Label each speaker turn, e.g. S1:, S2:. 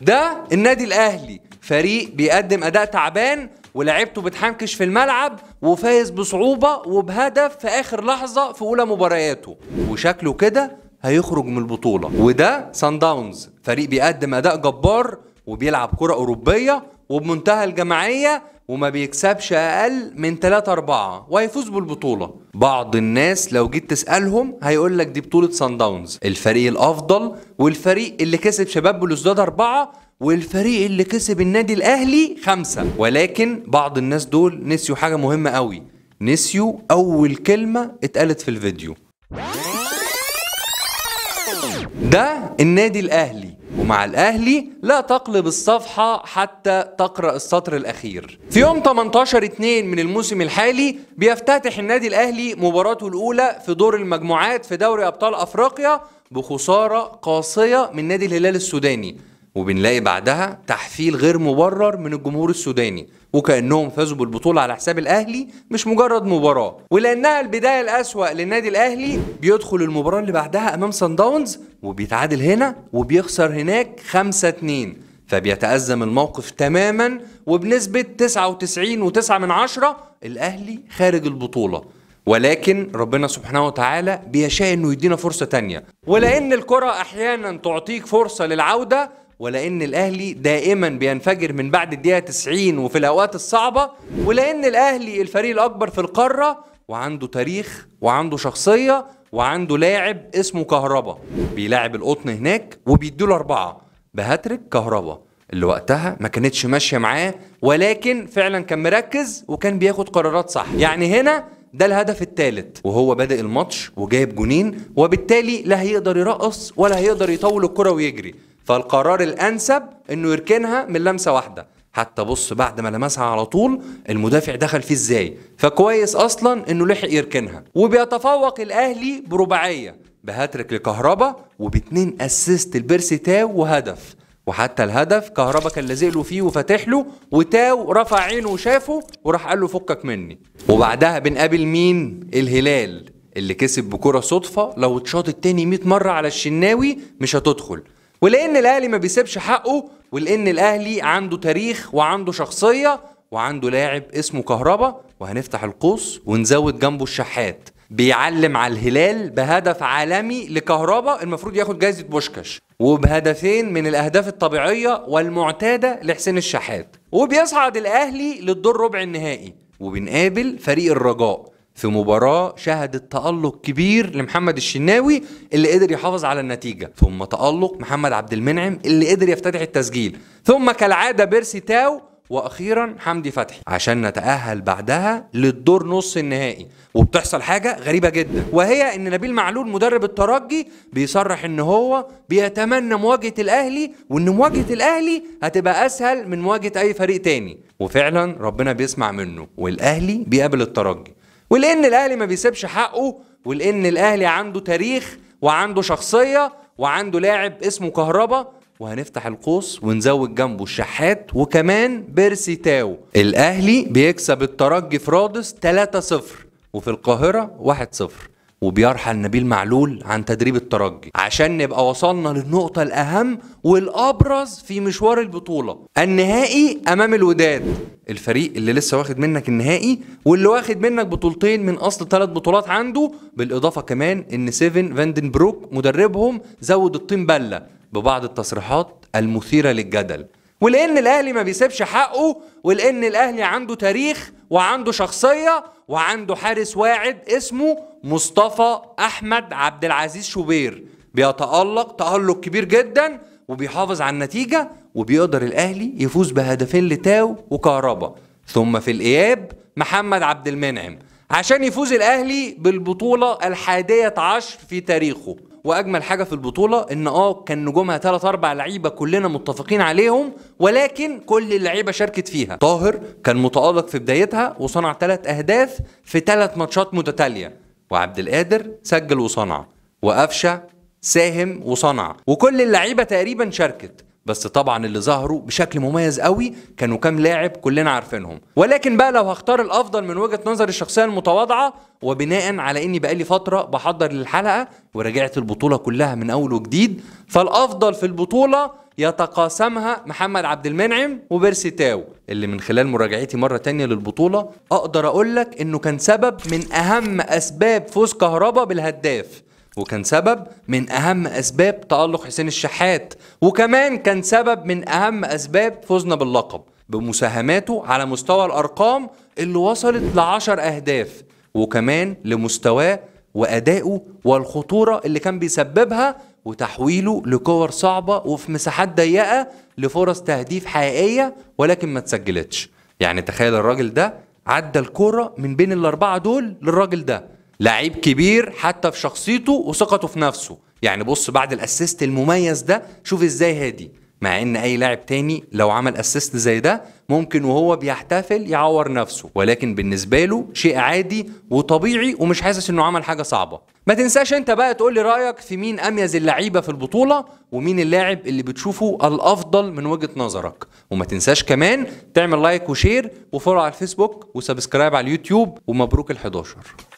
S1: ده النادي الاهلي فريق بيقدم اداء تعبان ولعبته بتحنكش في الملعب وفايز بصعوبه وبهدف في اخر لحظه في اولى مبارياته وشكله كده هيخرج من البطوله وده سان داونز فريق بيقدم اداء جبار وبيلعب كره اوروبيه وبمنتهى الجماعيه وما بيكسبش اقل من 3 4 وهيفوز بالبطوله بعض الناس لو جيت تسالهم هيقول لك دي بطوله سان داونز الفريق الافضل والفريق اللي كسب شباب بلوزداد 4 والفريق اللي كسب النادي الاهلي 5 ولكن بعض الناس دول نسيوا حاجه مهمه قوي نسيوا اول كلمه اتقالت في الفيديو ده النادي الاهلي ومع الأهلي لا تقلب الصفحة حتى تقرأ السطر الأخير في يوم 18-2 من الموسم الحالي بيفتتح النادي الأهلي مباراته الأولى في دور المجموعات في دوري أبطال أفريقيا بخسارة قاسية من نادي الهلال السوداني وبنلاقي بعدها تحفيل غير مبرر من الجمهور السوداني وكانهم فازوا بالبطوله على حساب الاهلي مش مجرد مباراه ولانها البدايه الاسوا للنادي الاهلي بيدخل المباراه اللي بعدها امام سان داونز وبيتعادل هنا وبيخسر هناك 5 2 فبيتأزم الموقف تماما وبنسبة 99.9 الأهلي خارج البطولة ولكن ربنا سبحانه وتعالى بيشاء انه يدينا فرصة تانية ولأن الكرة أحيانا تعطيك فرصة للعودة ولأن الأهلي دائما بينفجر من بعد الدقيقة 90 وفي الأوقات الصعبة ولأن الأهلي الفريق الأكبر في القارة وعنده تاريخ وعنده شخصية وعنده لاعب اسمه كهربا بيلاعب القطن هناك وبيديله أربعة بهاتريك كهربا اللي وقتها ما كانتش ماشية معاه ولكن فعلا كان مركز وكان بياخد قرارات صح يعني هنا ده الهدف الثالث وهو بادئ الماتش وجايب جونين وبالتالي لا هيقدر يرقص ولا هيقدر يطول الكرة ويجري فالقرار الانسب انه يركنها من لمسه واحده حتى بص بعد ما لمسها على طول المدافع دخل فيه ازاي فكويس اصلا انه لحق يركنها وبيتفوق الاهلي برباعيه بهاتريك لكهربا وباتنين اسيست لبيرسي تاو وهدف وحتى الهدف كهربا كان لازق له فيه وفاتح له وتاو رفع عينه وشافه وراح قال له فكك مني وبعدها بنقابل مين الهلال اللي كسب بكره صدفه لو اتشاط التاني 100 مره على الشناوي مش هتدخل ولان الاهلي ما بيسيبش حقه ولان الاهلي عنده تاريخ وعنده شخصيه وعنده لاعب اسمه كهربا وهنفتح القوس ونزود جنبه الشحات بيعلم على الهلال بهدف عالمي لكهربا المفروض ياخد جائزه بوشكاش وبهدفين من الاهداف الطبيعيه والمعتاده لحسين الشحات وبيصعد الاهلي للدور ربع النهائي وبنقابل فريق الرجاء في مباراة شهدت تألق كبير لمحمد الشناوي اللي قدر يحافظ على النتيجة ثم تألق محمد عبد المنعم اللي قدر يفتتح التسجيل ثم كالعادة بيرسي تاو واخيرا حمدي فتحي عشان نتاهل بعدها للدور نص النهائي وبتحصل حاجه غريبه جدا وهي ان نبيل معلول مدرب الترجي بيصرح ان هو بيتمنى مواجهه الاهلي وان مواجهه الاهلي هتبقى اسهل من مواجهه اي فريق تاني وفعلا ربنا بيسمع منه والاهلي بيقابل الترجي ولان الاهلي ما بيسيبش حقه ولان الاهلي عنده تاريخ وعنده شخصيه وعنده لاعب اسمه كهربا وهنفتح القوس ونزود جنبه الشحات وكمان بيرسي تاو الاهلي بيكسب الترجي في رادس 3-0 وفي القاهره 1-0 وبيرحل نبيل معلول عن تدريب الترجي عشان نبقى وصلنا للنقطة الأهم والأبرز في مشوار البطولة النهائي أمام الوداد الفريق اللي لسه واخد منك النهائي واللي واخد منك بطولتين من أصل ثلاث بطولات عنده بالإضافة كمان إن سيفن فاندن بروك مدربهم زود الطين بلة ببعض التصريحات المثيرة للجدل ولأن الأهلي ما بيسيبش حقه ولأن الأهلي عنده تاريخ وعنده شخصية وعنده حارس واعد اسمه مصطفى احمد عبد العزيز شوبير بيتالق تالق كبير جدا وبيحافظ على النتيجه وبيقدر الاهلي يفوز بهدفين لتاو وكهربا ثم في الاياب محمد عبد المنعم عشان يفوز الاهلي بالبطوله الحادية عشر في تاريخه واجمل حاجه في البطوله ان اه كان نجومها ثلاث اربع لعيبه كلنا متفقين عليهم ولكن كل اللعيبه شاركت فيها طاهر كان متالق في بدايتها وصنع ثلاث اهداف في ثلاث ماتشات متتاليه وعبد القادر سجل وصنع وقفشه ساهم وصنع وكل اللعيبه تقريبا شاركت بس طبعا اللي ظهروا بشكل مميز قوي كانوا كام لاعب كلنا عارفينهم ولكن بقى لو هختار الافضل من وجهه نظري الشخصيه المتواضعه وبناء على اني بقالي فتره بحضر للحلقه وراجعت البطوله كلها من اول وجديد فالافضل في البطوله يتقاسمها محمد عبد المنعم وبيرسي تاو اللي من خلال مراجعتي مره تانية للبطوله اقدر اقول لك انه كان سبب من اهم اسباب فوز كهربا بالهداف وكان سبب من أهم أسباب تألق حسين الشحات وكمان كان سبب من أهم أسباب فوزنا باللقب بمساهماته على مستوى الأرقام اللي وصلت ل أهداف وكمان لمستواه وأدائه والخطورة اللي كان بيسببها وتحويله لكور صعبة وفي مساحات ضيقة لفرص تهديف حقيقية ولكن ما اتسجلتش يعني تخيل الراجل ده عدى الكرة من بين الأربعة دول للراجل ده لعيب كبير حتى في شخصيته وثقته في نفسه يعني بص بعد الاسيست المميز ده شوف ازاي هادي مع ان اي لاعب تاني لو عمل اسيست زي ده ممكن وهو بيحتفل يعور نفسه ولكن بالنسبه له شيء عادي وطبيعي ومش حاسس انه عمل حاجه صعبه ما تنساش انت بقى تقول لي رايك في مين اميز اللعيبه في البطوله ومين اللاعب اللي بتشوفه الافضل من وجهه نظرك وما تنساش كمان تعمل لايك وشير وفولو على الفيسبوك وسبسكرايب على اليوتيوب ومبروك ال11